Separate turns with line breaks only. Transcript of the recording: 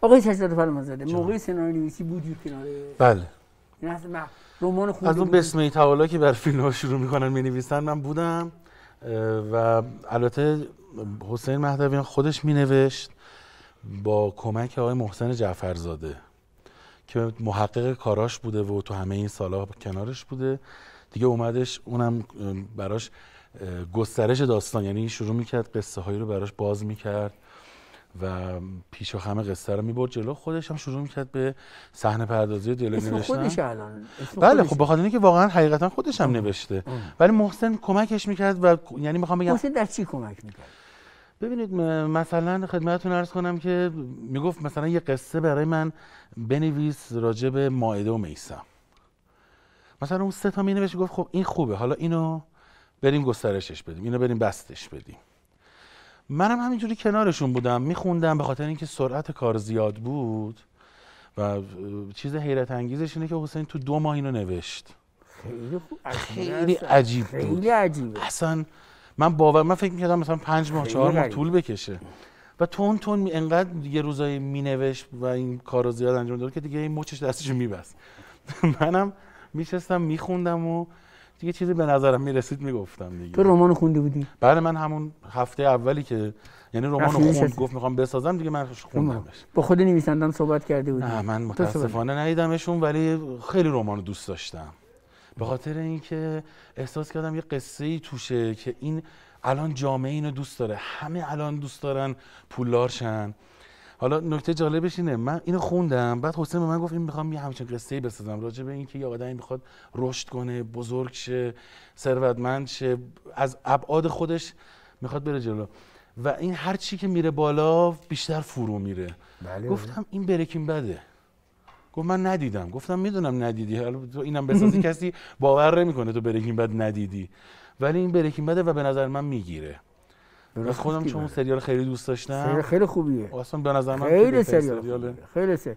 آقای موقع سناریو نویسی بودی کناره بله رومان یعنی رمان از اون بسمه ای تعالی که بر فیلم ها شروع میکنن می من بودم و البته حسین مهدویان خودش می نوشت با کمک آقای محسن جعفرزاده که محقق کاراش بوده و تو همه این سالها کنارش بوده دیگه اومدش اونم براش گسترش داستان یعنی شروع میکرد قصه هایی رو براش باز میکرد و پیش و خم قصه رو میبرد جلو خودش هم شروع میکرد به صحنه پردازی دیالوگ نوشتن خودش الان بله خب بخاطر که واقعا حقیقتا خودش هم نوشته ولی محسن کمکش میکرد و یعنی میخوام بگم محسن در چی کمک میکرد ببینید مثلا خدمتتون عرض کنم که میگفت مثلا یه قصه برای من بنویس راجع به مائده و میسم مثلا اون سه تا می گفت خب این خوبه حالا اینو بریم گسترشش بدیم اینو بریم بستش بدیم منم همینجوری کنارشون بودم میخوندم به خاطر اینکه سرعت کار زیاد بود و چیز حیرت انگیزش اینه که حسین تو دو ماه اینو نوشت خیلی, عجیب بود خیلی بود. اصلا من باور من فکر میکردم مثلا پنج ماه چهار ماه طول بکشه و تون تون انقدر یه روزایی مینوشت و این کار رو زیاد انجام داد که دیگه این مچش دستش میبست منم میشستم میخوندم و دیگه چیزی به نظرم میرسید میگفتم دیگه تو رمان خونده بودی بله من همون هفته اولی که یعنی رمان خوند گفت میخوام بسازم دیگه من خوندمش با خود نویسندم صحبت کرده بودی نه من متاسفانه ندیدمشون ولی خیلی رمان دوست داشتم به خاطر اینکه احساس کردم یه قصه ای توشه که این الان جامعه اینو دوست داره همه الان دوست دارن پولدار حالا نکته جالبش اینه من اینو خوندم بعد حسین به من گفت این میخوام یه همچین قصه ای بسازم راجع به اینکه یه آدمی میخواد رشد کنه بزرگ شه ثروتمند شه از ابعاد خودش میخواد بره جلو و این هر چی که میره بالا بیشتر فرو میره بله. گفتم این برکین بده گفت من ندیدم گفتم میدونم ندیدی حالا تو اینم بسازی کسی باور نمیکنه تو برکین بد ندیدی ولی این برکین بده و به نظر من میگیره خودم چون بله. سریال خیلی دوست داشتم سریال خیلی خوبیه اصلا به نظر من خیلی سریال خیلی سریال